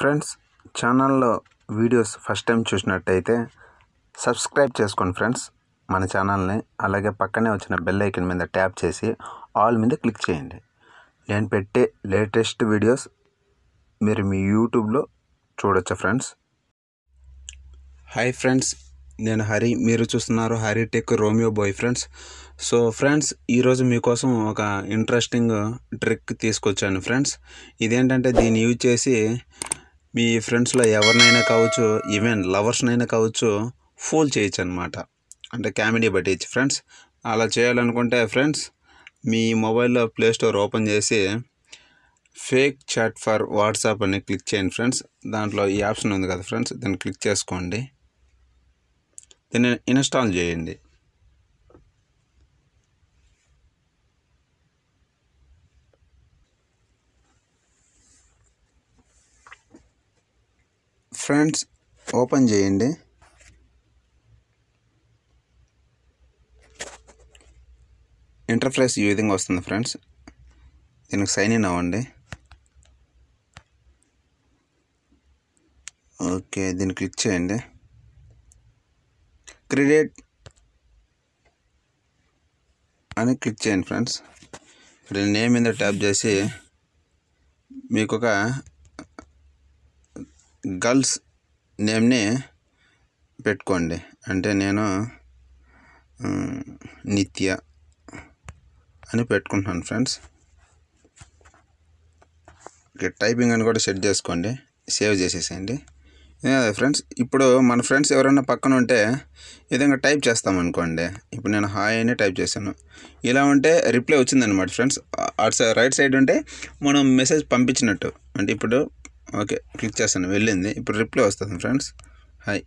friends ఛానల్లో videos first time చూసినట్టయితే subscribe చేసుకోండి ఫ్రెండ్స్ మన ఛానల్ని అలాగే పక్కనే వచ్చిన బెల్ ఐకన్ మీద ట్యాప్ చేసి ఆల్ మీద క్లిక్ చేయండి నేను పెట్టే లేటెస్ట్ వీడియోస్ మీరు మీ యూట్యూబ్లో చూడొచ్చు ఫ్రెండ్స్ హాయ్ ఫ్రెండ్స్ నేను హరి మీరు చూస్తున్నారు Hari tech Romeo boy friends so friends ఈరోజు మీకోసం ఒక ఇంట్రెస్టింగ్ ట్రిక్ తీసుకొచ్చాను ఫ్రెండ్స్ ఇదేంటంటే దీన్ని యూజ్ చేసి మీ ఫ్రెండ్స్లో ఎవరినైనా కావచ్చు ఈవెన్ లవర్స్నైనా కావచ్చు ఫూల్ చేయొచ్చు అనమాట అంటే కామెడీ పట్టేయచ్చు ఫ్రెండ్స్ అలా చేయాలనుకుంటే ఫ్రెండ్స్ మీ మొబైల్లో ప్లేస్టోర్ ఓపెన్ చేసి ఫేక్ చాట్ ఫర్ వాట్సాప్ అని క్లిక్ చేయండి ఫ్రెండ్స్ దాంట్లో ఈ ఆప్షన్ ఉంది కదా ఫ్రెండ్స్ దాన్ని క్లిక్ చేసుకోండి దీన్ని ఇన్స్టాల్ చేయండి ఫ్రెండ్స్ ఓపెన్ చేయండి ఇంటర్ఫేస్ ఈ విధంగా వస్తుంది ఫ్రెండ్స్ దీనికి సైన్ ఇన్ అవ్వండి ఓకే దీన్ని క్లిక్ చేయండి క్రెడిట్ అని క్లిక్ చేయండి ఫ్రెండ్స్ ఇప్పుడు నేమ్ మీద ట్యాప్ చేసి మీకు ఒక గర్ల్స్ నేమ్ని పెట్టుకోండి అంటే నేను నిత్య అని పెట్టుకుంటున్నాను ఫ్రెండ్స్ ఓకే టైపింగ్ అని కూడా సెట్ చేసుకోండి సేవ్ చేసేసేయండి అదే ఫ్రెండ్స్ ఇప్పుడు మన ఫ్రెండ్స్ ఎవరైనా పక్కన ఉంటే విధంగా టైప్ చేస్తామనుకోండి ఇప్పుడు నేను హాయ్ అని టైప్ చేశాను ఇలా ఉంటే రిప్లై వచ్చిందనమాట ఫ్రెండ్స్ అటు రైట్ సైడ్ ఉంటే మనం మెసేజ్ పంపించినట్టు అంటే ఇప్పుడు ఓకే క్లిక్ చేస్తాను వెళ్ళింది ఇప్పుడు రిప్లై వస్తుంది ఫ్రెండ్స్ హాయ్